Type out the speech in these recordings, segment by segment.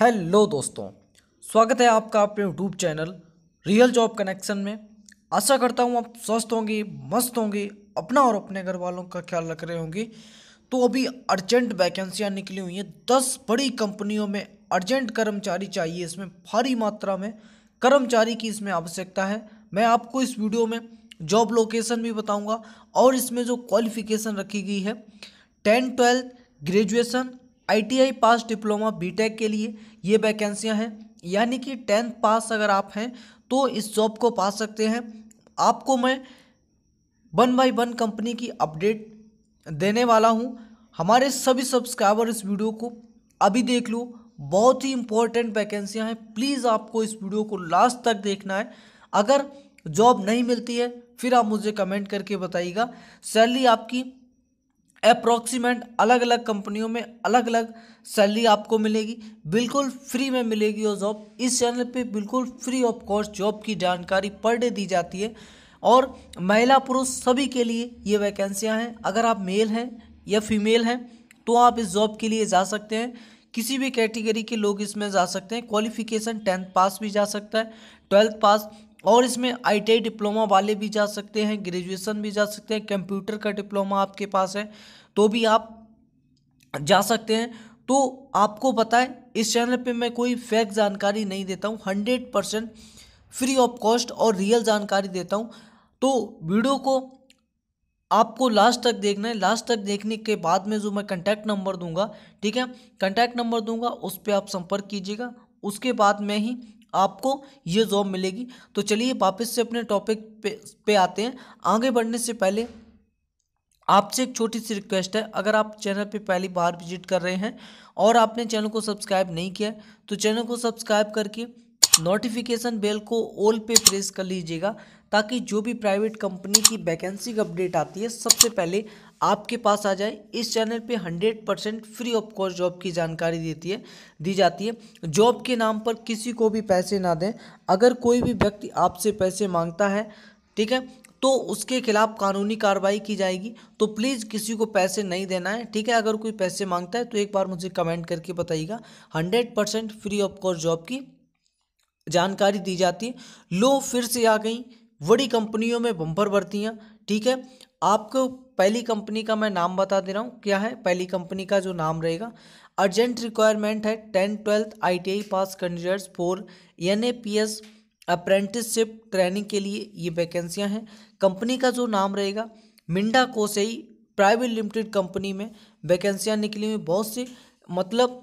hello दोस्तों स्वागत है आपका अपने YouTube channel real job connection में आशा करता हूँ आप स्वस्थ होंगे मस्त होंगे अपना और अपने घर वालों का ख्याल रख रहे होंगे तो अभी अर्जेंट वैकेंसियाँ निकली हुई हैं दस बड़ी कंपनियों में अर्जेंट कर्मचारी चाहिए इसमें भारी मात्रा में कर्मचारी की इसमें आवश्यकता है मैं आपको इस वीडियो में जॉब लोकेशन भी बताऊँगा और इसमें जो क्वालिफिकेशन रखी गई है ten twelfth graduation ITI pass diploma BTech के लिए ये वैकेंसियाँ हैं यानी कि टेंथ पास अगर आप हैं तो इस जॉब को पा सकते हैं आपको मैं वन बाई वन कंपनी की अपडेट देने वाला हूँ हमारे सभी सब्सक्राइबर इस वीडियो को अभी देख लो बहुत ही इंपॉर्टेंट वैकेंसियाँ हैं प्लीज़ आपको इस वीडियो को लास्ट तक देखना है अगर जॉब नहीं मिलती है फिर आप मुझे कमेंट करके बताइएगा सैलरी आपकी अप्रोक्सीमेट अलग अलग कंपनियों में अलग अलग सैलरी आपको मिलेगी बिल्कुल फ्री में मिलेगी वो जॉब इस चैनल पे बिल्कुल फ्री ऑफ कॉस्ट जॉब की जानकारी पर डे दी जाती है और महिला पुरुष सभी के लिए ये वैकेंसियाँ हैं अगर आप मेल हैं या फीमेल हैं तो आप इस जॉब के लिए जा सकते हैं किसी भी कैटेगरी के लोग इसमें जा सकते हैं क्वालिफिकेशन टेंथ पास भी जा सकता है ट्वेल्थ पास और इसमें आई डिप्लोमा वाले भी जा सकते हैं ग्रेजुएशन भी जा सकते हैं कंप्यूटर का डिप्लोमा आपके पास है तो भी आप जा सकते हैं तो आपको बताएं इस चैनल पे मैं कोई फेक जानकारी नहीं देता हूँ hundred percent free of cost और रियल जानकारी देता हूँ तो वीडियो को आपको लास्ट तक देखना है लास्ट तक देखने के बाद में जो मैं कंटैक्ट नंबर दूंगा ठीक है कंटैक्ट नंबर दूंगा उस पर आप संपर्क कीजिएगा उसके बाद में ही आपको ये जॉब मिलेगी तो चलिए वापस से अपने टॉपिक पे पे आते हैं आगे बढ़ने से पहले आपसे एक छोटी सी रिक्वेस्ट है अगर आप चैनल पे पहली बार विजिट कर रहे हैं और आपने चैनल को सब्सक्राइब नहीं किया तो चैनल को सब्सक्राइब करके नोटिफिकेशन बेल को ऑल पे प्रेस कर लीजिएगा ताकि जो भी प्राइवेट कंपनी की वैकेंसी की अपडेट आती है सबसे पहले आपके पास आ जाए इस चैनल पे 100 percent free of cost job की जानकारी देती है दी जाती है जॉब के नाम पर किसी को भी पैसे ना दें अगर कोई भी व्यक्ति आपसे पैसे मांगता है ठीक है तो उसके खिलाफ कानूनी कार्रवाई की जाएगी तो प्लीज़ किसी को पैसे नहीं देना है ठीक है अगर कोई पैसे मांगता है तो एक बार मुझे कमेंट करके बताइएगा hundred percent free of cost job की जानकारी दी जाती है लो फिर से आ गई बड़ी कंपनियों में बम्पर बढ़ती हैं ठीक है आपको पहली कंपनी का मैं नाम बता दे रहा हूँ क्या है पहली कंपनी का जो नाम रहेगा अर्जेंट रिक्वायरमेंट है tenth twelfth ITI pass candidates for N A P S apprenticeship training के लिए ये वैकेंसियाँ हैं कंपनी का जो नाम रहेगा Minda Kosei private limited company में वैकेंसियाँ निकली हुई बहुत सी मतलब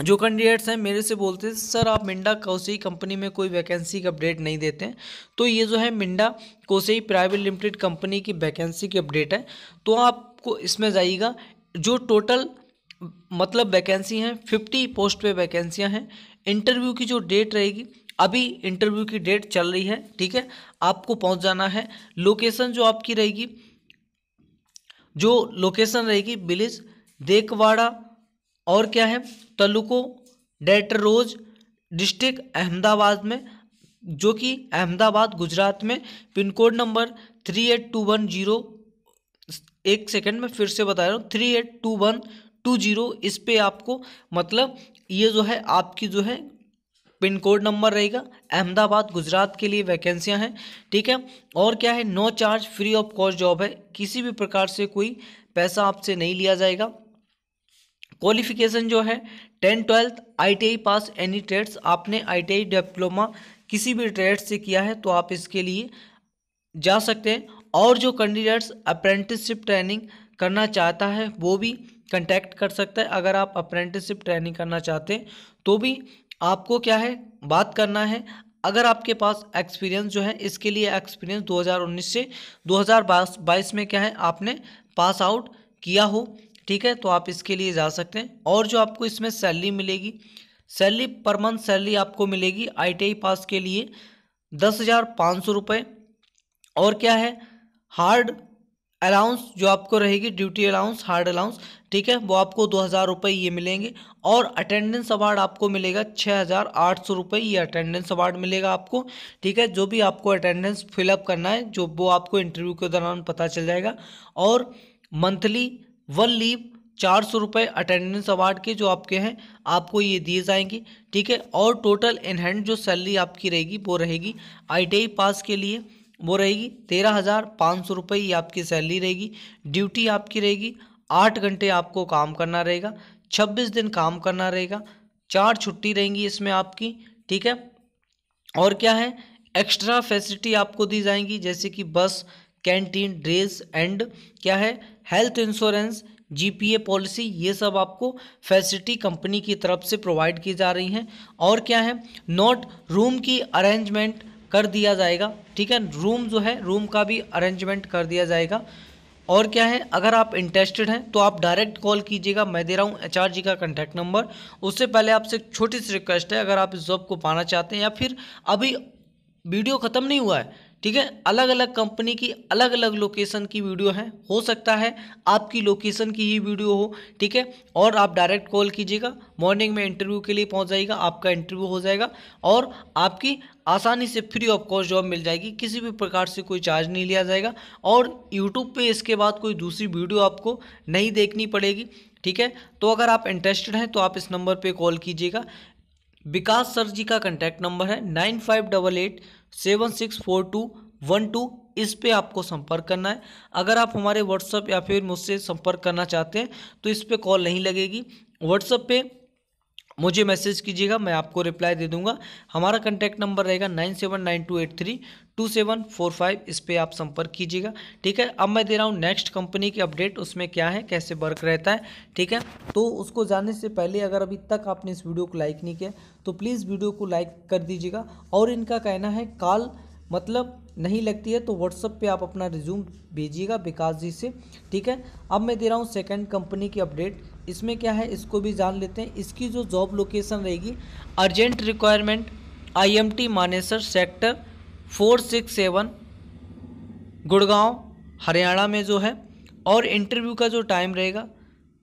जो कैंडिडेट्स हैं मेरे से बोलते थे सर आप मिंडा कोसई कंपनी में कोई वैकेंसी का अपडेट नहीं देते हैं तो ये जो है Minda Kosei private limited company की वैकेंसी की अपडेट है तो आपको इसमें जाइएगा जो टोटल मतलब वैकेंसी हैं फिफ्टी पोस्ट पे वैकेंसियां हैं इंटरव्यू की जो डेट रहेगी अभी इंटरव्यू की डेट चल रही है ठीक है आपको पहुँच जाना है लोकेसन जो आपकी रहेगी जो लोकेशन रहेगी बिलिज देखवाड़ा और क्या है तलुको डेटरोज डिस्ट्रिक्ट अहमदाबाद में जो कि अहमदाबाद गुजरात में pin code number three eight two one zero एक सेकेंड में फिर से बता रहा हूँ three eight two one two zero इस पर आपको मतलब ये जो है आपकी जो है पिन कोड नंबर रहेगा अहमदाबाद गुजरात के लिए वैकेंसियां हैं ठीक है और क्या है no charge free of cost job है किसी भी प्रकार से कोई पैसा आपसे नहीं लिया जाएगा क्वालिफिकेशन जो है ten twelfth ITI pass any trades आपने आईटीआई डिप्लोमा किसी भी ट्रेड से किया है तो आप इसके लिए जा सकते हैं और जो कैंडिडेट्स अप्रेंटिसशिप ट्रेनिंग करना चाहता है वो भी कंटेक्ट कर सकता है अगर आप अप्रेंटिसशिप ट्रेनिंग करना चाहते हैं तो भी आपको क्या है बात करना है अगर आपके पास एक्सपीरियंस जो है इसके लिए एक्सपीरियंस 2019 से 2022 में क्या है आपने पास आउट किया हो ठीक है तो आप इसके लिए जा सकते हैं और जो आपको इसमें सैलरी मिलेगी सैलरी पर मंथ सैलरी आपको मिलेगी आई पास के लिए दस हज़ार पाँच सौ रुपये और क्या है हार्ड अलाउंस जो आपको रहेगी ड्यूटी अलाउंस हार्ड अलाउंस ठीक है वो आपको दो हज़ार रुपये ये मिलेंगे और अटेंडेंस अवार्ड आपको मिलेगा छः हज़ार आठ सौ रुपये ये अटेंडेंस अवार्ड मिलेगा आपको ठीक है जो भी आपको अटेंडेंस फिलअप करना है जो वो आपको इंटरव्यू के दौरान पता चल जाएगा और मंथली वन लीव चार सौ रुपये अटेंडेंस अवार्ड के जो आपके हैं आपको ये दिए जाएंगे ठीक है और टोटल इनहैंड जो सैलरी आपकी रहेगी वो रहेगी आई पास के लिए वो रहेगी तेरह हज़ार पाँच सौ रुपये ये आपकी सैलरी रहेगी ड्यूटी आपकी रहेगी आठ घंटे आपको काम करना रहेगा छब्बीस दिन काम करना रहेगा चार छुट्टी रहेंगी इसमें आपकी ठीक है और क्या है एक्स्ट्रा फैसिलिटी आपको दी जाएंगी जैसे कि बस कैंटीन ड्रेस एंड क्या है हेल्थ इंश्योरेंस जीपीए पॉलिसी ये सब आपको फैसिलिटी कंपनी की तरफ से प्रोवाइड की जा रही हैं और क्या है नोट रूम की अरेंजमेंट कर दिया जाएगा ठीक है रूम जो है रूम का भी अरेंजमेंट कर दिया जाएगा और क्या है अगर आप इंटरेस्टेड हैं तो आप डायरेक्ट कॉल कीजिएगा मैं दे रहा हूँ एच जी का कॉन्टैक्ट नंबर उससे पहले आपसे एक छोटी सी रिक्वेस्ट है अगर आप इस जॉब को पाना चाहते हैं या फिर अभी वीडियो ख़त्म नहीं हुआ है ठीक है अलग अलग कंपनी की अलग अलग लोकेशन की वीडियो है हो सकता है आपकी लोकेशन की ही वीडियो हो ठीक है और आप डायरेक्ट कॉल कीजिएगा मॉर्निंग में इंटरव्यू के लिए पहुंच जाएगा आपका इंटरव्यू हो जाएगा और आपकी आसानी से फ्री ऑफ कॉस्ट जॉब मिल जाएगी किसी भी प्रकार से कोई चार्ज नहीं लिया जाएगा और यूट्यूब पर इसके बाद कोई दूसरी वीडियो आपको नहीं देखनी पड़ेगी ठीक है तो अगर आप इंटरेस्टेड हैं तो आप इस नंबर पर कॉल कीजिएगा विकास सर जी का कंटैक्ट नंबर है nine five double eight seven six four two one two इस पे आपको संपर्क करना है अगर आप हमारे व्हाट्सअप या फिर मुझसे संपर्क करना चाहते हैं तो इस पर कॉल नहीं लगेगी व्हाट्सएप पे मुझे मैसेज कीजिएगा मैं आपको रिप्लाई दे दूंगा हमारा कंटैक्ट नंबर रहेगा nine seven nine two eight three two seven four five इस पर आप संपर्क कीजिएगा ठीक है अब मैं दे रहा हूँ नेक्स्ट कंपनी की अपडेट उसमें क्या है कैसे वर्क रहता है ठीक है तो उसको जानने से पहले अगर अभी तक आपने इस वीडियो को लाइक नहीं किया तो प्लीज़ वीडियो को लाइक कर दीजिएगा और इनका कहना है कॉल मतलब नहीं लगती है तो व्हाट्सअप पे आप अपना रिज्यूम भेजिएगा विकास जी से ठीक है अब मैं दे रहा हूँ सेकंड कंपनी की अपडेट इसमें क्या है इसको भी जान लेते हैं इसकी जो जॉब लोकेशन रहेगी urgent requirement IMT Manesar sector four six seven Gurgaon Haryana में जो है और इंटरव्यू का जो टाइम रहेगा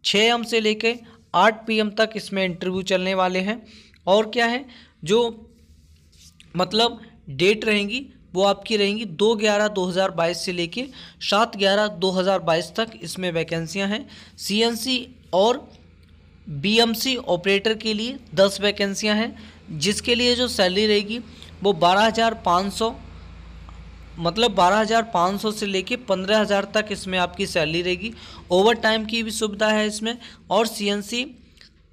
छः एम से लेके आठ पी तक इसमें इंटरव्यू चलने वाले हैं और क्या है जो मतलब डेट रहेंगी वो आपकी रहेंगी दो ग्यारह दो हज़ार बाईस से लेके सात ग्यारह दो हज़ार बाईस तक इसमें वैकेंसियां हैं सी एन सी और बीएमसी ऑपरेटर के लिए दस वैकेंसियां हैं जिसके लिए जो सैलरी रहेगी वो बारह हज़ार पाँच सौ मतलब बारह हज़ार पाँच सौ से लेके पंद्रह हज़ार तक इसमें आपकी सैलरी रहेगी ओवर टाइम की भी सुविधा है इसमें और सीएनसी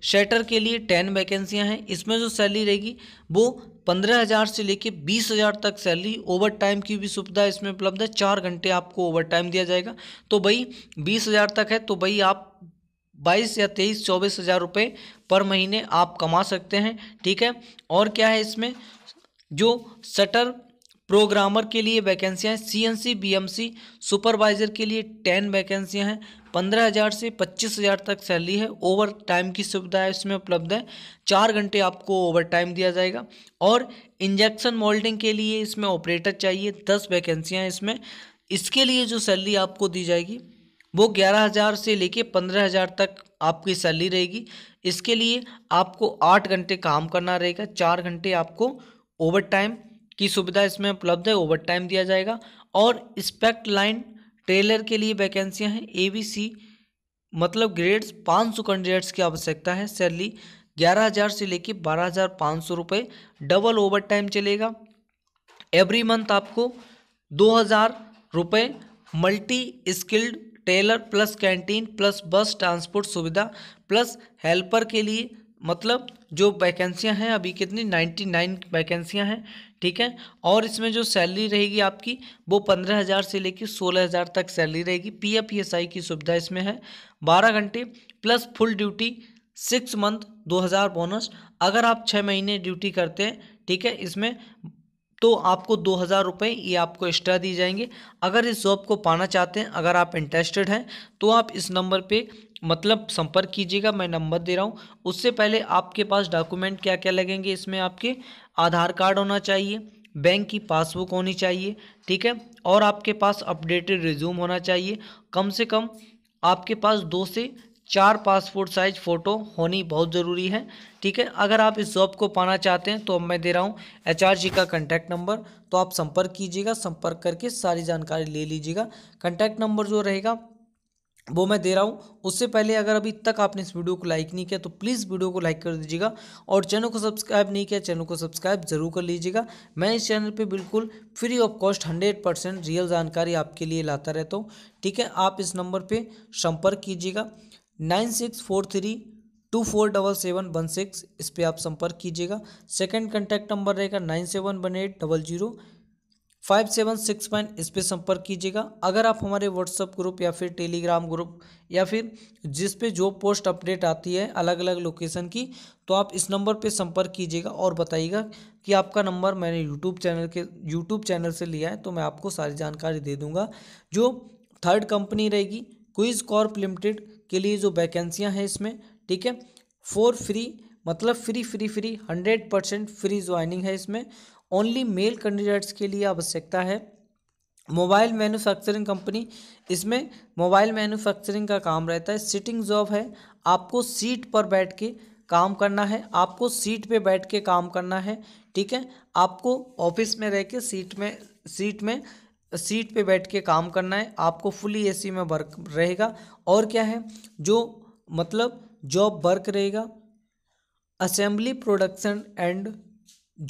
शेटर के लिए टेन वैकेंसियां हैं इसमें जो सैलरी रहेगी वो पंद्रह हज़ार से लेके बीस हज़ार तक सैलरी ओवर टाइम की भी सुविधा इसमें उपलब्ध है चार घंटे आपको ओवर टाइम दिया जाएगा तो भाई बीस हज़ार तक है तो भाई आप बाईस या तेईस चौबीस हज़ार रुपये पर महीने आप कमा सकते हैं ठीक है और क्या है इसमें जो सटर प्रोग्रामर के लिए वैकेंसियाँ हैं C N C B M C supervisor के लिए टेन वैकेंसियाँ हैं पंद्रह हज़ार से पच्चीस हज़ार तक सैलरी है ओवर टाइम की सुविधा है इसमें उपलब्ध है चार घंटे आपको ओवर टाइम दिया जाएगा और इंजेक्शन मोल्डिंग के लिए इसमें ऑपरेटर चाहिए दस वैकेंसियाँ इसमें इसके लिए जो सैलरी आपको दी जाएगी वो ग्यारह हज़ार से लेके पंद्रह हज़ार तक आपकी सैलरी रहेगी इसके लिए आपको आठ घंटे काम करना रहेगा चार घंटे आपको ओवर टाइम की सुविधा इसमें उपलब्ध है ओवर टाइम दिया जाएगा और स्पेक्ट लाइन ट्रेलर के लिए वैकेंसियाँ हैं ए बी सी मतलब ग्रेड्स पाँच सौ कैंडिडेट्स की आवश्यकता है सैलरी ग्यारह हज़ार से लेके बारह हज़ार पाँच सौ रुपये डबल ओवर टाइम चलेगा एवरी मंथ आपको दो हज़ार रुपये multi skilled tailor plus canteen plus bus transport सुविधा प्लस हेल्पर के लिए मतलब जो वैकेंसियां हैं अभी कितनी नाइन्टी नाइन वैकेंसियाँ हैं ठीक है और इसमें जो सैलरी रहेगी आपकी वो पंद्रह हज़ार से लेकर सोलह हज़ार तक सैलरी रहेगी पी एफ एस आई की सुविधा इसमें है बारह घंटे plus full duty six month दो हज़ार बोनस अगर आप छः महीने ड्यूटी करते हैं ठीक है इसमें तो आपको दो हज़ार रुपये ये आपको एक्स्ट्रा दिए जाएंगे अगर इस जॉब को पाना चाहते हैं अगर आप इंटरेस्टेड हैं तो आप इस नंबर पे मतलब संपर्क कीजिएगा मैं नंबर दे रहा हूँ उससे पहले आपके पास डॉक्यूमेंट क्या क्या लगेंगे इसमें आपके आधार कार्ड होना चाहिए बैंक की पासबुक होनी चाहिए ठीक है और आपके पास अपडेटेड रिज्यूम होना चाहिए कम से कम आपके पास दो से चार पासपोर्ट साइज फ़ोटो होनी बहुत ज़रूरी है ठीक है अगर आप इस जॉब को पाना चाहते हैं तो अब मैं दे रहा हूँ एच जी का कंटैक्ट नंबर तो आप संपर्क कीजिएगा संपर्क करके सारी जानकारी ले लीजिएगा कंटैक्ट नंबर जो रहेगा वो मैं दे रहा हूँ उससे पहले अगर अभी तक आपने इस वीडियो को लाइक नहीं किया तो प्लीज़ वीडियो को लाइक कर दीजिएगा और चैनल को सब्सक्राइब नहीं किया चैनल को सब्सक्राइब जरूर कर लीजिएगा मैं इस चैनल पे बिल्कुल free of cost hundred percent real जानकारी आपके लिए लाता रहता हूँ ठीक है आप इस नंबर पर संपर्क कीजिएगा nine six four three two four double seven one six इस पर आप संपर्क कीजिएगा सेकंड कंटैक्ट नंबर रहेगा nine seven one eight double zero five seven six nine इस पर संपर्क कीजिएगा अगर आप हमारे व्हाट्सअप ग्रुप या फिर टेलीग्राम ग्रुप या फिर जिस पे जो पोस्ट अपडेट आती है अलग अलग लोकेशन की तो आप इस नंबर पे संपर्क कीजिएगा और बताइएगा कि आपका नंबर मैंने यूट्यूब चैनल के यूट्यूब चैनल से लिया है तो मैं आपको सारी जानकारी दे दूँगा जो थर्ड कंपनी रहेगी क्विज कॉर्प लिमिटेड के लिए जो वैकेंसियाँ हैं इसमें ठीक है फोर फ्री मतलब free free free hundred percent free joining है इसमें ओनली मेल कैंडिडेट्स के लिए आवश्यकता है मोबाइल मैन्युफैक्चरिंग कंपनी इसमें मोबाइल मैन्युफैक्चरिंग का काम रहता है सिटिंग जॉब है आपको सीट पर बैठ के काम करना है आपको सीट पे बैठ के काम करना है ठीक है आपको ऑफिस में रह के सीट में सीट में सीट पे बैठ के काम करना है आपको फुली एसी में वर्क रहेगा और क्या है जो मतलब जॉब वर्क रहेगा assembly production and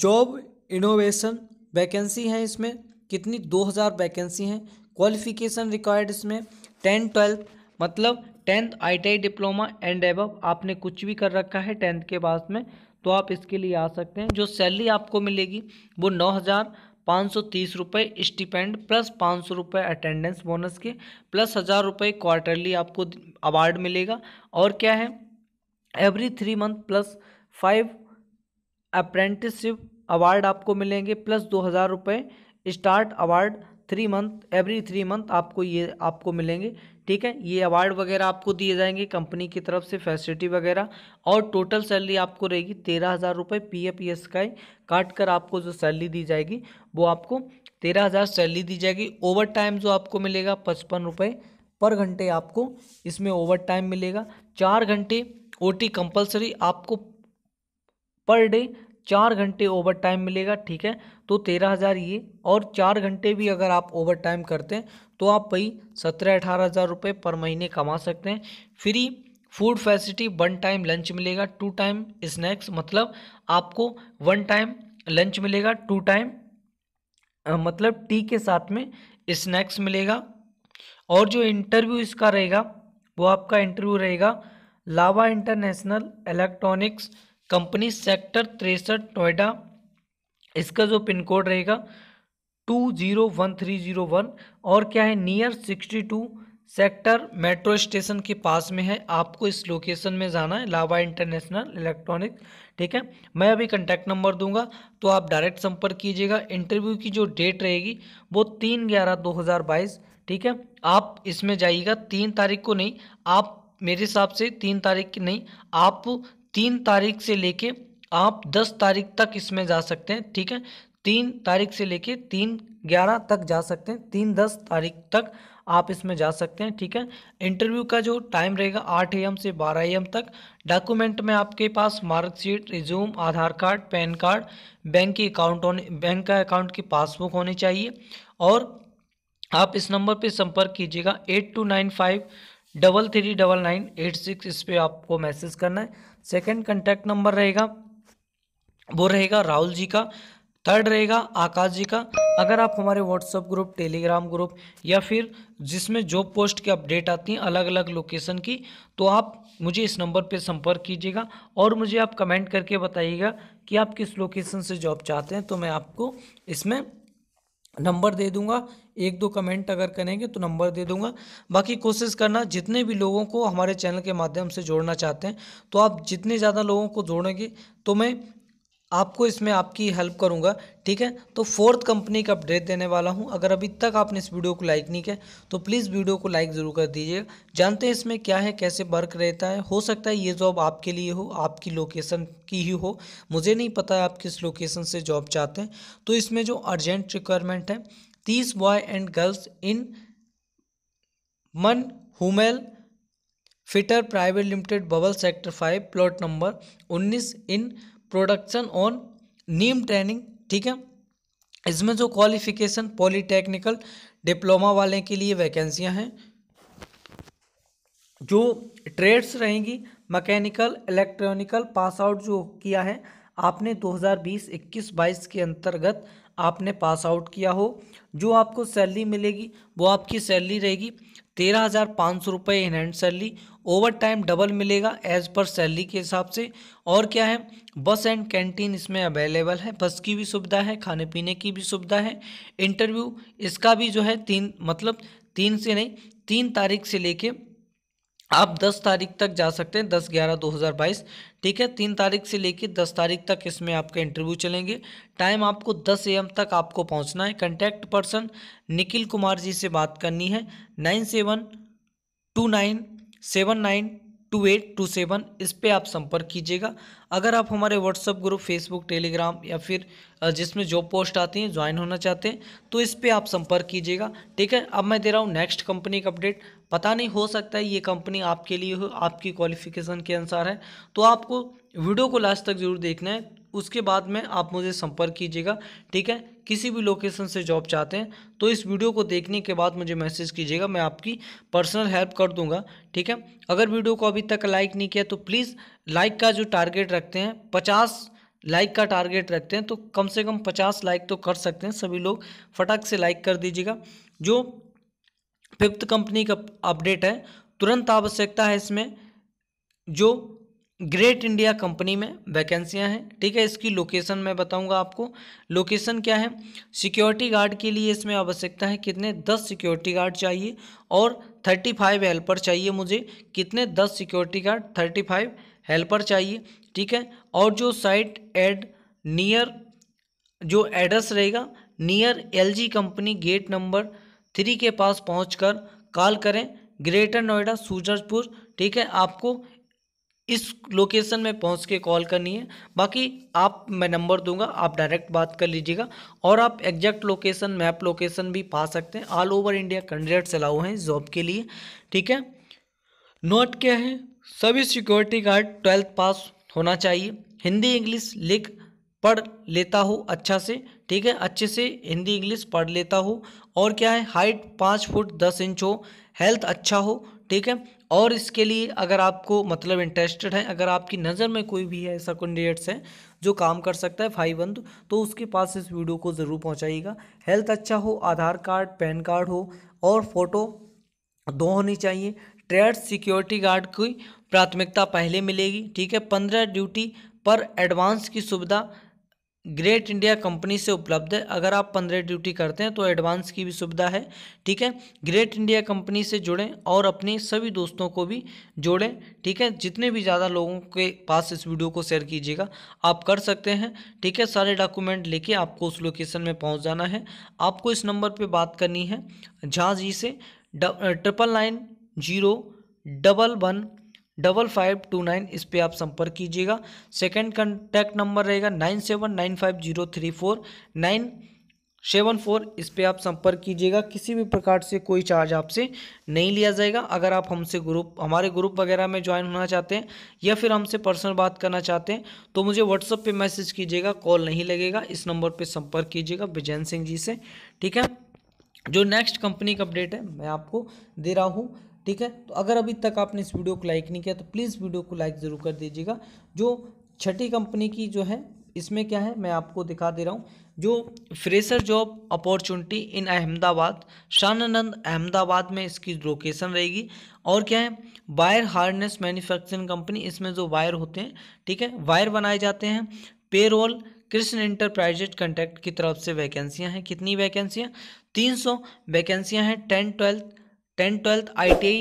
job innovation vacancy हैं इसमें कितनी 2000 वैकेंसी हैं क्वालिफिकेशन रिक्वायर्ड इसमें टेंथ ट्वेल्थ मतलब tenth I diploma and above आपने कुछ भी कर रखा है टेंथ के बाद में तो आप इसके लिए आ सकते हैं जो सैलरी आपको मिलेगी वो नौ हज़ार पाँच सौ तीस रुपये स्टिपेंड प्लस पाँच सौ रुपये अटेंडेंस बोनस के प्लस हज़ार रुपये क्वार्टरली आपको अवार्ड मिलेगा और क्या है every three month plus five apprenticeship award आपको मिलेंगे प्लस दो हज़ार रुपये start award three month every three month आपको ये आपको मिलेंगे ठीक है ये अवार्ड वगैरह आपको दिए जाएंगे कंपनी की तरफ से फैसिलिटी वगैरह और टोटल सैलरी आपको रहेगी तेरह हज़ार रुपये पी एफ एस का काट कर आपको जो सैलरी दी जाएगी वो आपको तेरह हज़ार सैलरी दी जाएगी ओवर टाइम जो आपको मिलेगा पचपन रुपये पर घंटे आपको इसमें ओवर टाइम मिलेगा चार घंटे ओ टी कंपल्सरी आपको पर डे चार घंटे ओवर टाइम मिलेगा ठीक है तो तेरह हज़ार ये और चार घंटे भी अगर आप ओवर टाइम करते हैं तो आप भाई सत्रह अठारह हज़ार रुपये पर महीने कमा सकते हैं free food facility one time lunch मिलेगा टू टाइम स्नैक्स मतलब आपको वन टाइम लंच मिलेगा टू टाइम मतलब टी के साथ में स्नैक्स मिलेगा और जो इंटरव्यू इसका रहेगा वो आपका इंटरव्यू रहेगा Lava International Electronics company sector तिरसठ नोएडा इसका जो पिन कोड रहेगा two zero one three zero one और क्या है near sixty two sector metro station के पास में है आपको इस लोकेशन में जाना है लावा इंटरनेशनल इलेक्ट्रॉनिक ठीक है मैं अभी कंटैक्ट नंबर दूंगा तो आप डायरेक्ट संपर्क कीजिएगा इंटरव्यू की जो डेट रहेगी वो तीन ग्यारह दो हज़ार बाईस ठीक है आप इसमें जाइएगा तीन तारीख को नहीं आप मेरे हिसाब से तीन तारीख की नहीं आप तीन तारीख से लेके आप दस तारीख तक इसमें जा सकते हैं ठीक है तीन तारीख से लेके तीन ग्यारह तक जा सकते हैं तीन दस तारीख तक आप इसमें जा सकते हैं ठीक है इंटरव्यू का जो टाइम रहेगा आठ ए से बारह ए तक डॉक्यूमेंट में आपके पास marksheet resume Aadhaar card PAN card bank की अकाउंट होने बैंक का अकाउंट की पासबुक होनी चाहिए और आप इस नंबर पर संपर्क कीजिएगा eight two nine five double three double nine eight six इस पर आपको मैसेज करना है सेकंड कंटेक्ट नंबर रहेगा वो रहेगा राहुल जी का थर्ड रहेगा आकाश जी का अगर आप हमारे व्हाट्सअप ग्रुप टेलीग्राम ग्रुप या फिर जिसमें जॉब पोस्ट की अपडेट आती हैं अलग अलग लोकेशन की तो आप मुझे इस नंबर पर संपर्क कीजिएगा और मुझे आप कमेंट करके बताइएगा कि आप किस लोकेशन से जॉब चाहते हैं तो मैं आपको इसमें नंबर दे दूंगा एक दो कमेंट अगर करेंगे तो नंबर दे दूंगा बाकी कोशिश करना जितने भी लोगों को हमारे चैनल के माध्यम से जोड़ना चाहते हैं तो आप जितने ज़्यादा लोगों को जोड़ेंगे तो मैं आपको इसमें आपकी हेल्प करूंगा ठीक है तो फोर्थ कंपनी का अपडेट देने वाला हूं अगर अभी तक आपने इस वीडियो को लाइक नहीं किया तो प्लीज़ वीडियो को लाइक ज़रूर कर दीजिएगा जानते हैं इसमें क्या है कैसे वर्क रहता है हो सकता है ये जॉब आपके लिए हो आपकी लोकेशन की ही हो मुझे नहीं पता आप किस लोकेशन से जॉब चाहते हैं तो इसमें जो अर्जेंट रिक्वायरमेंट है तीस boy and girls in Mann Hummel filter private limited Bawal sector five plot number उन्नीस in production on NEEM training ठीक है इसमें जो क्वालिफिकेशन पॉलीटेक्निकल डिप्लोमा वाले के लिए वैकेंसियां हैं जो ट्रेड्स रहेंगी मैकेनिकल इलेक्ट्रॉनिकल पास आउट जो किया है आपने 2020-21-22 के अंतर्गत आपने पास आउट किया हो जो आपको सैलरी मिलेगी वो आपकी सैलरी रहेगी तेरह हज़ार पाँच सौ रुपये in hand salary overtime double मिलेगा एज पर सैलरी के हिसाब से और क्या है बस एंड कैंटीन इसमें अवेलेबल है बस की भी सुविधा है खाने पीने की भी सुविधा है इंटरव्यू इसका भी जो है तीन मतलब तीन से नहीं तीन तारीख से लेके आप 10 तारीख तक जा सकते हैं 10 ग्यारह 2022 ठीक है तीन तारीख से लेकर 10 तारीख तक इसमें आपके इंटरव्यू चलेंगे टाइम आपको 10 एम तक आपको पहुंचना है कंटैक्ट पर्सन निखिल कुमार जी से बात करनी है nine seven two nine seven nine two eight two seven इस पर आप संपर्क कीजिएगा अगर आप हमारे व्हाट्सअप ग्रुप फेसबुक टेलीग्राम या फिर जिसमें जॉब पोस्ट आती हैं ज्वाइन होना चाहते हैं तो इस पर आप संपर्क कीजिएगा ठीक है अब मैं दे रहा हूँ नेक्स्ट कंपनी का अपडेट पता नहीं हो सकता है ये कंपनी आपके लिए हो आपकी क्वालिफिकेशन के अनुसार है तो आपको वीडियो को लास्ट तक जरूर देखना है उसके बाद में आप मुझे संपर्क कीजिएगा ठीक है किसी भी लोकेशन से जॉब चाहते हैं तो इस वीडियो को देखने के बाद मुझे मैसेज कीजिएगा मैं आपकी पर्सनल हेल्प कर दूंगा ठीक है अगर वीडियो को अभी तक लाइक नहीं किया तो प्लीज़ लाइक का जो टारगेट रखते हैं पचास लाइक का टारगेट रखते हैं तो कम से कम पचास लाइक तो कर सकते हैं सभी लोग फटाक से लाइक कर दीजिएगा जो फिफ्थ कंपनी का अपडेट है तुरंत आवश्यकता है इसमें जो ग्रेट इंडिया कंपनी में वैकेंसियां हैं ठीक है इसकी लोकेशन मैं बताऊंगा आपको लोकेशन क्या है सिक्योरिटी गार्ड के लिए इसमें आवश्यकता है कितने दस सिक्योरिटी गार्ड चाहिए और थर्टी फाइव हेल्पर चाहिए मुझे कितने दस security guard thirty five helper चाहिए ठीक है और जो साइट एड नियर जो एड्रेस रहेगा near L company gate number three के पास पहुँच कर कॉल करें ग्रेटर नोएडा सूरजपुर ठीक है आपको इस लोकेशन में पहुंच के कॉल करनी है बाकी आप मैं नंबर दूंगा आप डायरेक्ट बात कर लीजिएगा और आप एग्जैक्ट लोकेशन मैप लोकेशन भी पा सकते हैं all over India candidates allow हैं जॉब के लिए ठीक है नोट क्या है सभी सिक्योरिटी गार्ड ट्वेल्थ पास होना चाहिए हिंदी इंग्लिश लिख पढ़ लेता हो अच्छा से ठीक है अच्छे से हिंदी इंग्लिश पढ़ लेता हो और क्या है हाइट पाँच फुट दस इंच हो हेल्थ अच्छा हो ठीक है और इसके लिए अगर आपको मतलब इंटरेस्टेड हैं अगर आपकी नज़र में कोई भी है ऐसा कैंडिडेट्स हैं जो काम कर सकता है फाइव वन तो उसके पास इस वीडियो को ज़रूर पहुंचाइएगा हेल्थ अच्छा हो आधार कार्ड पैन कार्ड हो और फ़ोटो दो होनी चाहिए ट्रेड सिक्योरिटी गार्ड की प्राथमिकता पहले मिलेगी ठीक है पंद्रह ड्यूटी पर एडवांस की सुविधा ग्रेट इंडिया कंपनी से उपलब्ध है अगर आप पंद्रह ड्यूटी करते हैं तो एडवांस की भी सुविधा है ठीक है ग्रेट इंडिया कंपनी से जुड़ें और अपने सभी दोस्तों को भी जोड़ें ठीक है जितने भी ज़्यादा लोगों के पास इस वीडियो को शेयर कीजिएगा आप कर सकते हैं ठीक है सारे डॉक्यूमेंट लेके आपको उस लोकेशन में पहुँच जाना है आपको इस नंबर पर बात करनी है झा जी से triple nine zero double one double five two nine इस पर आप संपर्क कीजिएगा सेकंड कॉन्टैक्ट नंबर रहेगा nine seven nine five zero three four nine seven four इस पर आप संपर्क कीजिएगा किसी भी प्रकार से कोई चार्ज आपसे नहीं लिया जाएगा अगर आप हमसे ग्रुप हमारे ग्रुप वगैरह में ज्वाइन होना चाहते हैं या फिर हमसे पर्सनल बात करना चाहते हैं तो मुझे व्हाट्सअप पे मैसेज कीजिएगा कॉल नहीं लगेगा इस नंबर पे संपर्क कीजिएगा विजयन सिंह जी से ठीक है जो नेक्स्ट कंपनी का अपडेट है मैं आपको दे रहा हूँ ठीक है तो अगर अभी तक आपने इस वीडियो को लाइक नहीं किया तो प्लीज़ वीडियो को लाइक ज़रूर कर दीजिएगा जो छठी कंपनी की जो है इसमें क्या है मैं आपको दिखा दे रहा हूँ जो fresher job opportunity in Ahmedabad Sanand Ahmedabad में इसकी लोकेशन रहेगी और क्या है वायर हार्नेस मैन्युफैक्चरिंग कंपनी इसमें जो वायर होते हैं ठीक है वायर बनाए जाते हैं पेरोल कृष्ण इंटरप्राइजेज कंट्रैक्ट की तरफ से वैकेंसियां हैं कितनी वैकेंसियां 300 वैकेंसियां हैं tenth twelfth tenth twelfth I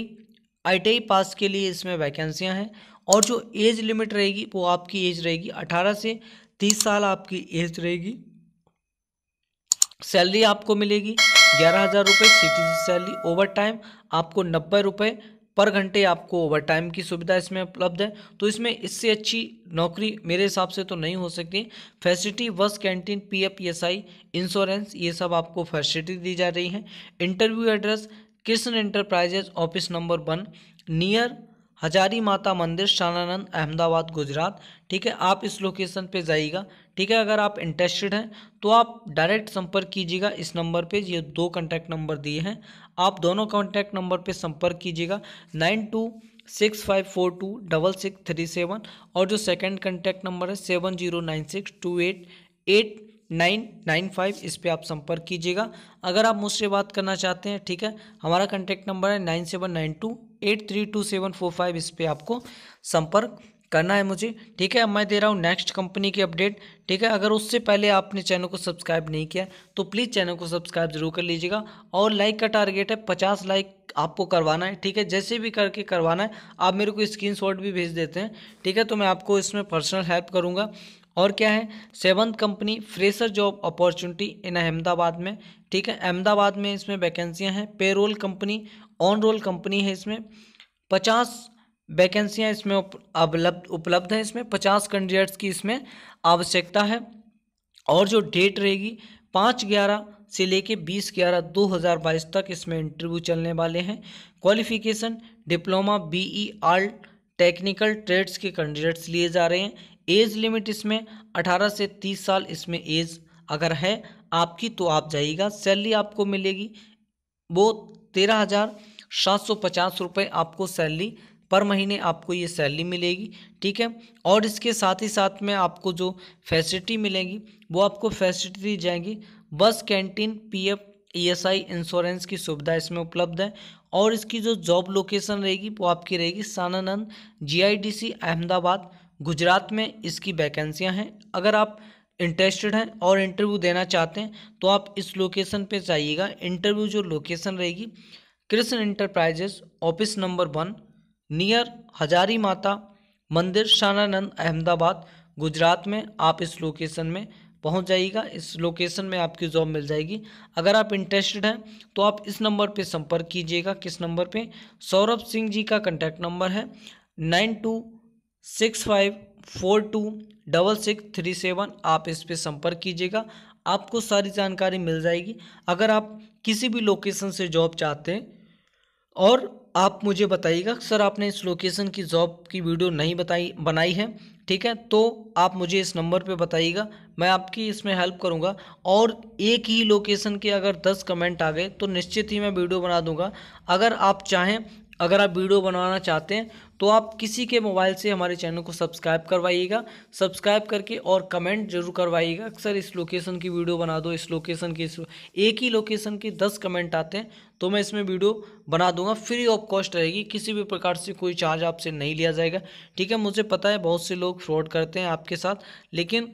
I pass के लिए इसमें वैकेंसियाँ हैं और जो एज लिमिट रहेगी वो आपकी एज रहेगी अठारह से तीस साल आपकी एज रहेगी सैलरी आपको मिलेगी ग्यारह हज़ार रुपये सी सैलरी ओवर टाइम आपको नब्बे रुपये पर घंटे आपको ओवर टाइम की सुविधा इसमें उपलब्ध है तो इसमें इससे अच्छी नौकरी मेरे हिसाब से तो नहीं हो सकती फैसिलिटी बस कैंटीन पीएफ ईएसआई इंश्योरेंस ये सब आपको फैसिलिटी दी जा रही है interview address Krishna enterprises office number one near Hazari Mata Mandir शानानंद Ahmedabad Gujarat ठीक है आप इस लोकेशन पे जाइएगा ठीक है अगर आप इंटरेस्टेड हैं तो आप डायरेक्ट संपर्क कीजिएगा इस नंबर पे ये दो कॉन्टैक्ट नंबर दिए हैं आप दोनों कॉन्टैक्ट नंबर पे संपर्क कीजिएगा nine two six five four two double six three seven और जो सेकंड कॉन्टैक्ट नंबर है seven zero nine six two eight eight nine nine five इस पर आप संपर्क कीजिएगा अगर आप मुझसे बात करना चाहते हैं ठीक है हमारा कंटेक्ट नंबर है nine seven nine two eight three two seven four five इस पर आपको संपर्क करना है मुझे ठीक है अब मैं दे रहा हूँ नेक्स्ट कंपनी की अपडेट ठीक है अगर उससे पहले आपने चैनल को सब्सक्राइब नहीं किया तो प्लीज़ चैनल को सब्सक्राइब जरूर कर लीजिएगा और लाइक का टारगेट है पचास लाइक आपको करवाना है ठीक है जैसे भी करके करवाना है आप मेरे को स्क्रीनशॉट भी भेज देते हैं ठीक है तो मैं आपको इसमें पर्सनल हेल्प करूँगा और क्या है seventh company fresher job opportunity in Ahmedabad में ठीक है अहमदाबाद में इसमें वैकेंसियाँ हैं payroll company on roll company है इसमें पचास वैकेंसियाँ इसमें उपलब्ध उपलब्ध हैं इसमें पचास कैंडिडेट्स की इसमें आवश्यकता है और जो डेट रहेगी पाँच ग्यारह से लेके बीस ग्यारह दो हज़ार बाईस तक इसमें इंटरव्यू चलने वाले हैं qualification diploma BE art technical trades के कैंडिडेट्स लिए जा रहे हैं एज लिमिट इसमें 18 से 30 साल इसमें एज अगर है आपकी तो आप जाइएगा सैलरी आपको मिलेगी वो तेरह हज़ार सात सौ पचास रुपये आपको सैलरी पर महीने आपको ये सैलरी मिलेगी ठीक है और इसके साथ ही साथ में आपको जो फैसिलिटी मिलेगी वो आपको फैसिलिटी दी जाएगी बस कैंटीन पीएफ ईएसआई इंश्योरेंस की सुविधा इसमें उपलब्ध है और इसकी जो जॉब लोकेशन रहेगी वो आपकी रहेगी सानानंद जीआईडीसी अहमदाबाद गुजरात में इसकी वैकेंसियाँ हैं अगर आप इंटरेस्टेड हैं और इंटरव्यू देना चाहते हैं तो आप इस लोकेशन पे जाइएगा इंटरव्यू जो लोकेशन रहेगी Krishna enterprises office number one near Hazari Mata Mandir शानानंद Ahmedabad Gujarat में आप इस लोकेशन में पहुंच जाइएगा इस लोकेशन में आपकी जॉब मिल जाएगी अगर आप इंटरेस्टेड हैं तो आप इस नंबर पर संपर्क कीजिएगा किस नंबर पर सौरभ सिंह जी का कंटैक्ट नंबर है nine two six five four two double six three seven आप इस पर संपर्क कीजिएगा आपको सारी जानकारी मिल जाएगी अगर आप किसी भी लोकेशन से जॉब चाहते हैं और आप मुझे बताइएगा सर आपने इस लोकेशन की जॉब की वीडियो नहीं बताई बनाई है ठीक है तो आप मुझे इस नंबर पे बताइएगा मैं आपकी इसमें हेल्प करूंगा और एक ही लोकेशन के अगर दस कमेंट आ गए तो निश्चित ही मैं वीडियो बना दूंगा अगर आप चाहें अगर आप वीडियो बनवाना चाहते हैं तो आप किसी के मोबाइल से हमारे चैनल को सब्सक्राइब करवाइएगा सब्सक्राइब करके और कमेंट जरूर करवाइएगा अक्सर इस लोकेशन की वीडियो बना दो इस लोकेशन की इस एक ही लोकेशन के दस कमेंट आते हैं तो मैं इसमें वीडियो बना दूंगा फ्री ऑफ कॉस्ट रहेगी किसी भी प्रकार से कोई चार्ज आपसे नहीं लिया जाएगा ठीक है मुझे पता है बहुत से लोग फ्रॉड करते हैं आपके साथ लेकिन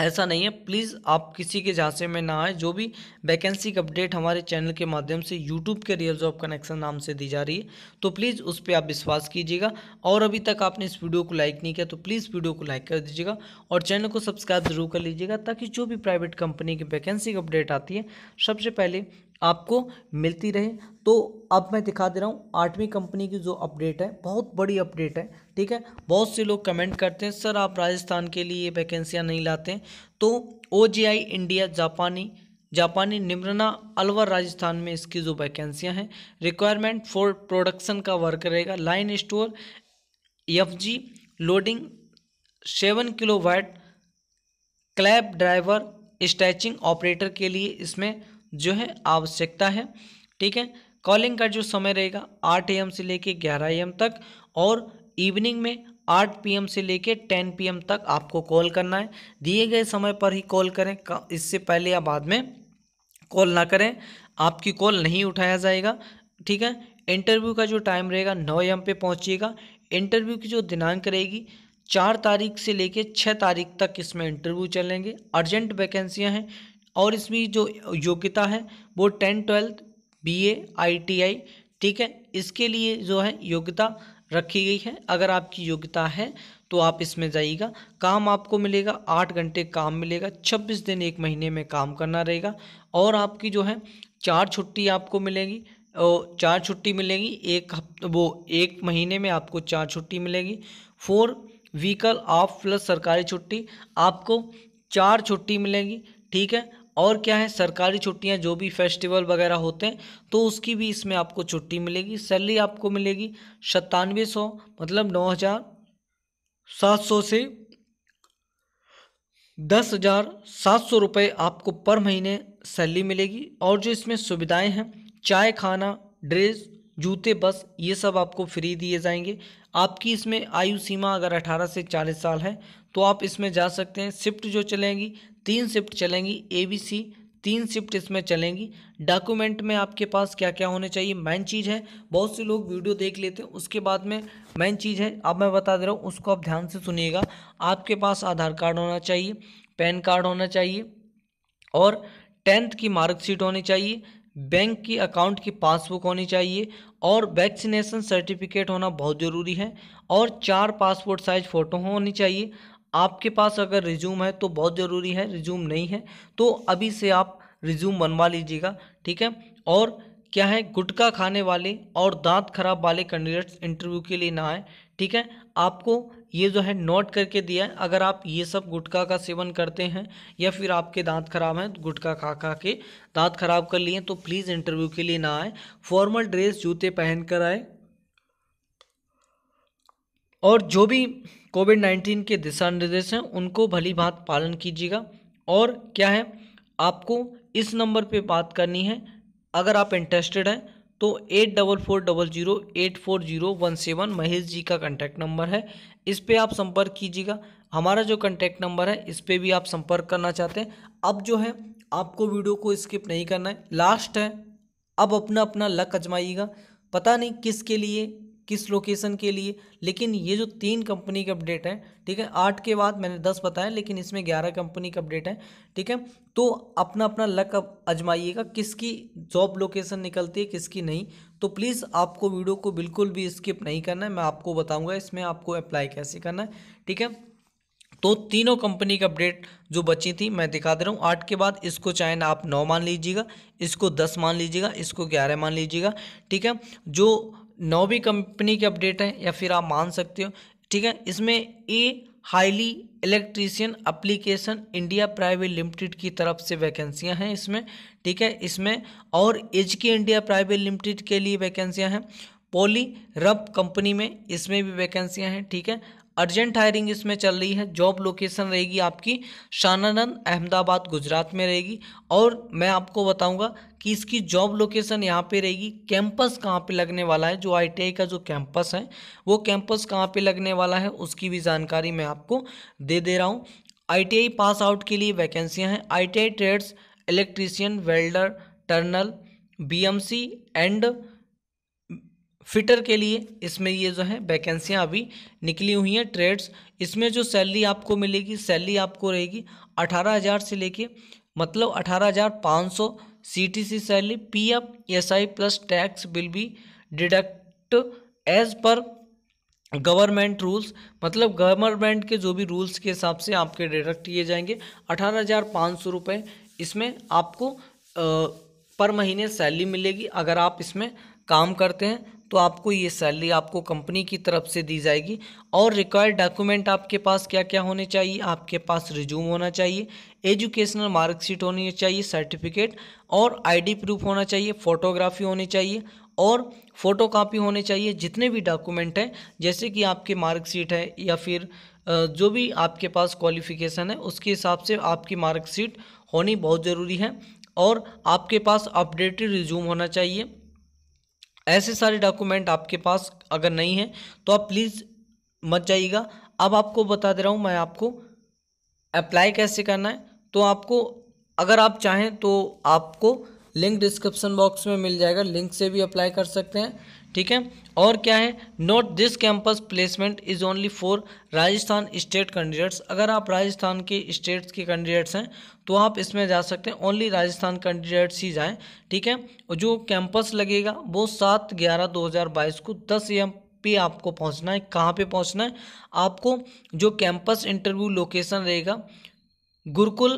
ऐसा नहीं है प्लीज़ आप किसी के झांसे में ना आए जो भी वैकेंसी अपडेट हमारे चैनल के माध्यम से यूट्यूब के रियल जॉब कनेक्शन नाम से दी जा रही है तो प्लीज़ उस पर आप विश्वास कीजिएगा और अभी तक आपने इस वीडियो को लाइक नहीं किया तो प्लीज़ वीडियो को लाइक कर दीजिएगा और चैनल को सब्सक्राइब जरूर कर लीजिएगा ताकि जो भी प्राइवेट कंपनी की वैकेंसी अपडेट आती है सबसे पहले आपको मिलती रहे तो अब मैं दिखा दे रहा हूँ आठवीं कंपनी की जो अपडेट है बहुत बड़ी अपडेट है ठीक है बहुत से लोग कमेंट करते हैं सर आप राजस्थान के लिए वैकेंसियाँ नहीं लाते तो ओ इंडिया जापानी जापानी निम्रना अलवर राजस्थान में इसकी जो वैकेंसियाँ हैं रिक्वायरमेंट फॉर प्रोडक्शन का वर्क रहेगा line store F loading seven kilo weight क्लैब ड्राइवर स्टैचिंग ऑपरेटर के लिए इसमें जो है आवश्यकता है ठीक है कॉलिंग का जो समय रहेगा आठ एम से लेके ग्यारह एम तक और इवनिंग में आठ पीएम से लेके टेन पीएम तक आपको कॉल करना है दिए गए समय पर ही कॉल करें इससे पहले या बाद में कॉल ना करें आपकी कॉल नहीं उठाया जाएगा ठीक है इंटरव्यू का जो टाइम रहेगा नौ एम पे पहुँचिएगा इंटरव्यू की जो दिनांक रहेगी चार तारीख से लेके छः तारीख तक इसमें इंटरव्यू चलेंगे अर्जेंट वैकेंसियाँ हैं और इसमें जो योग्यता है वो टेन ट्वेल्थ बीए आईटीआई ठीक है इसके लिए जो है योग्यता रखी गई है अगर आपकी योग्यता है तो आप इसमें जाइएगा काम आपको मिलेगा आठ घंटे काम मिलेगा छब्बीस दिन एक महीने में काम करना रहेगा और आपकी जो है चार छुट्टी आपको मिलेगी और चार छुट्टी मिलेगी एक वो एक महीने में आपको चार छुट्टी मिलेगी फोर व्हीकल ऑफ प्लस सरकारी छुट्टी आपको चार छुट्टी मिलेगी ठीक है और क्या है सरकारी छुट्टियां जो भी फेस्टिवल वगैरह होते हैं तो उसकी भी इसमें आपको छुट्टी मिलेगी सैलरी आपको मिलेगी सत्तानवे सौ मतलब नौ हज़ार सात सौ से दस हज़ार सात सौ रुपये आपको पर महीने सैलरी मिलेगी और जो इसमें सुविधाएं हैं चाय खाना ड्रेस जूते बस ये सब आपको फ्री दिए जाएंगे आपकी इसमें आयु सीमा अगर 18 से 40 साल है तो आप इसमें जा सकते हैं शिफ्ट जो चलेंगी तीन शिफ्ट चलेंगी ए बी सी तीन शिफ्ट इसमें चलेंगी डॉक्यूमेंट में आपके पास क्या क्या होने चाहिए मेन चीज़ है बहुत से लोग वीडियो देख लेते हैं उसके बाद में मेन चीज़ है अब मैं बता दे रहा हूँ उसको आप ध्यान से सुनिएगा आपके पास आधार कार्ड होना चाहिए पैन कार्ड होना चाहिए और टेंथ की मार्कशीट होनी चाहिए बैंक की अकाउंट की पासबुक होनी चाहिए और वैक्सीनेशन सर्टिफिकेट होना बहुत ज़रूरी है और चार पासपोर्ट साइज फ़ोटो होनी चाहिए आपके पास अगर रिज्यूम है तो बहुत ज़रूरी है रिज्यूम नहीं है तो अभी से आप रिज्यूम बनवा लीजिएगा ठीक है और क्या है गुटखा खाने वाले और दांत खराब वाले कैंडिडेट्स इंटरव्यू के लिए ना आए ठीक है आपको ये जो है नोट करके दिया है अगर आप ये सब गुटखा का सेवन करते हैं या फिर आपके दांत खराब हैं गुटखा खा खा के दांत खराब कर लिए तो प्लीज़ इंटरव्यू के लिए ना आए फॉर्मल ड्रेस जूते पहन कर आए और जो भी कोविड नाइन्टीन के दिशा निर्देश हैं उनको भली बात पालन कीजिएगा और क्या है आपको इस नंबर पे बात करनी है अगर आप इंटरेस्टेड हैं तो eight double four double zero eight four zero one seven Mahesh ji का कॉन्टैक्ट नंबर है इस पर आप संपर्क कीजिएगा हमारा जो कंटैक्ट नंबर है इस पर भी आप संपर्क करना चाहते हैं अब जो है आपको वीडियो को स्किप नहीं करना है लास्ट है अब अपना अपना लक आजमाइएगा पता नहीं किसके लिए किस लोकेशन के लिए लेकिन ये जो तीन कंपनी के अपडेट है ठीक है आठ के बाद मैंने दस बताया लेकिन इसमें ग्यारह कंपनी के अपडेट है ठीक है तो अपना अपना लक अब आजमाइएगा किसकी जॉब लोकेशन निकलती है किसकी नहीं तो प्लीज़ आपको वीडियो को बिल्कुल भी स्किप नहीं करना है मैं आपको बताऊँगा इसमें आपको अप्लाई कैसे करना है ठीक है तो तीनों कंपनी की अपडेट जो बची थी मैं दिखा दे रहा हूँ आठ के बाद इसको ना आप नौ मान लीजिएगा इसको दस मान लीजिएगा इसको ग्यारह मान लीजिएगा ठीक है जो नौ भी कंपनी के अपडेट है या फिर आप मान सकते हो ठीक है इसमें a highly electrician application India private limited की तरफ से वैकेंसियां हैं इसमें ठीक है इसमें और एच के इंडिया प्राइवेट लिमिटेड के लिए वैकेंसियां हैं पोली रब कंपनी में इसमें भी वैकेंसियां हैं ठीक है अर्जेंट हायरिंग इसमें चल रही है जॉब लोकेशन रहेगी आपकी शानानंद अहमदाबाद गुजरात में रहेगी और मैं आपको बताऊंगा कि इसकी जॉब लोकेशन यहाँ पे रहेगी कैंपस कहाँ पे लगने वाला है जो आईटीआई का जो कैंपस है वो कैंपस कहाँ पे लगने वाला है उसकी भी जानकारी मैं आपको दे दे रहा हूँ आई पास आउट के लिए वैकेंसियाँ हैं I trades electrician welder turner B and fitter के लिए इसमें ये जो है वैकेंसियाँ अभी निकली हुई हैं ट्रेड्स इसमें जो सैलरी आपको मिलेगी सैलरी आपको रहेगी अठारह हज़ार से लेके मतलब अठारह हज़ार पाँच सौ C T C salary P F S I plus tax will be deduct as per government rules मतलब गवर्नमेंट के जो भी रूल्स के हिसाब से आपके डिडक्ट किए जाएंगे अठारह हज़ार पाँच सौ रुपये इसमें आपको आ, पर महीने सैलरी मिलेगी अगर आप इसमें काम करते हैं तो आपको ये सैलरी आपको कंपनी की तरफ से दी जाएगी और रिक्वायर्ड डॉक्यूमेंट आपके पास क्या क्या होने चाहिए आपके पास रिज्यूम होना चाहिए एजुकेशनल मार्कशीट होनी चाहिए सर्टिफिकेट और आईडी प्रूफ होना चाहिए फ़ोटोग्राफी होनी चाहिए और फ़ोटो कापी होने चाहिए जितने भी डॉक्यूमेंट हैं जैसे कि आपकी मार्कशीट है या फिर जो भी आपके पास क्वालिफिकेशन है उसके हिसाब से आपकी मार्कशीट होनी बहुत ज़रूरी है और आपके पास अपडेटेड रिज्यूम होना चाहिए ऐसे सारे डॉक्यूमेंट आपके पास अगर नहीं है तो आप प्लीज़ मत जाइएगा अब आपको बता दे रहा हूँ मैं आपको अप्लाई कैसे करना है तो आपको अगर आप चाहें तो आपको लिंक डिस्क्रिप्शन बॉक्स में मिल जाएगा लिंक से भी अप्लाई कर सकते हैं ठीक है और क्या है note this campus placement is only for Rajasthan state candidates अगर आप राजस्थान के स्टेट्स के कैंडिडेट्स हैं तो आप इसमें जा सकते हैं ओनली राजस्थान कैंडिडेट्स ही जाएं ठीक है और जो कैंपस लगेगा वो सात ग्यारह दो हज़ार बाईस को दस एम पे आपको पहुंचना है कहाँ पे पहुंचना है आपको जो कैंपस इंटरव्यू लोकेशन रहेगा Gurukul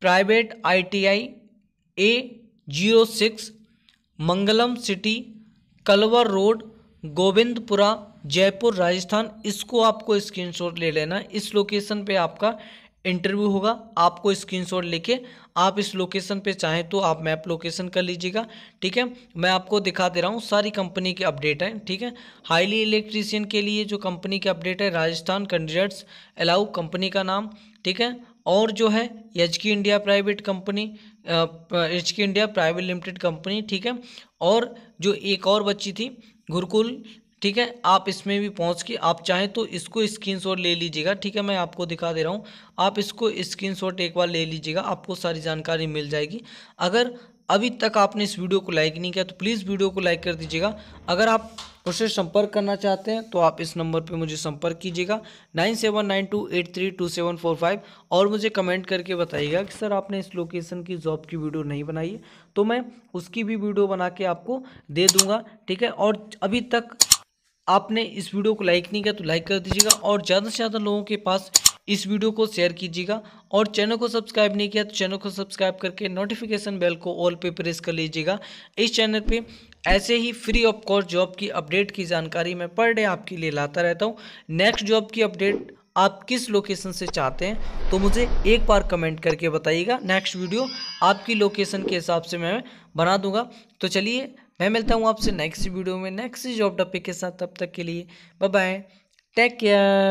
private I A zero six Mangalam city Kalwar road Govindpura Jaipur Rajasthan इसको आपको स्क्रीनशॉट ले लेना इस लोकेशन पे आपका इंटरव्यू होगा आपको स्क्रीनशॉट लेके आप इस लोकेशन पे चाहें तो आप मैप लोकेशन कर लीजिएगा ठीक है मैं आपको दिखा दे रहा हूँ सारी कंपनी के अपडेट हैं ठीक है हाईली इलेक्ट्रीशियन के लिए जो कंपनी के अपडेट है राजस्थान कैंडिडेट्स अलाउ कंपनी का नाम ठीक है और जो है एच की India private company H India private limited company ठीक है और जो एक और बच्ची थी गुरुकुल ठीक है आप इसमें भी पहुंच के आप चाहें तो इसको स्क्रीनशॉट ले लीजिएगा ठीक है मैं आपको दिखा दे रहा हूं आप इसको स्क्रीनशॉट एक बार ले लीजिएगा आपको सारी जानकारी मिल जाएगी अगर अभी तक आपने इस वीडियो को लाइक नहीं किया तो प्लीज़ वीडियो को लाइक कर दीजिएगा अगर आप मुझसे संपर्क करना चाहते हैं तो आप इस नंबर पे मुझे संपर्क कीजिएगा nine seven nine two eight three two seven four five और मुझे कमेंट करके बताइएगा कि सर आपने इस लोकेशन की जॉब की वीडियो नहीं बनाई है तो मैं उसकी भी वीडियो बना के आपको दे दूँगा ठीक है और अभी तक आपने इस वीडियो को लाइक नहीं किया तो लाइक कर दीजिएगा और ज़्यादा से ज़्यादा लोगों के पास इस वीडियो को शेयर कीजिएगा और चैनल को सब्सक्राइब नहीं किया तो चैनल को सब्सक्राइब करके नोटिफिकेशन बेल को ऑल पे प्रेस कर लीजिएगा इस चैनल पे ऐसे ही फ्री ऑफ कॉस्ट जॉब की अपडेट की जानकारी मैं पर डे आपके लिए लाता रहता हूँ नेक्स्ट जॉब की अपडेट आप किस लोकेशन से चाहते हैं तो मुझे एक बार कमेंट करके बताइएगा नेक्स्ट वीडियो आपकी लोकेशन के हिसाब से मैं बना दूंगा तो चलिए मैं मिलता हूँ आपसे नेक्स्ट वीडियो में नेक्स्ट जॉब टॉपिक के साथ तब तक के लिए बाय बाय टेक केयर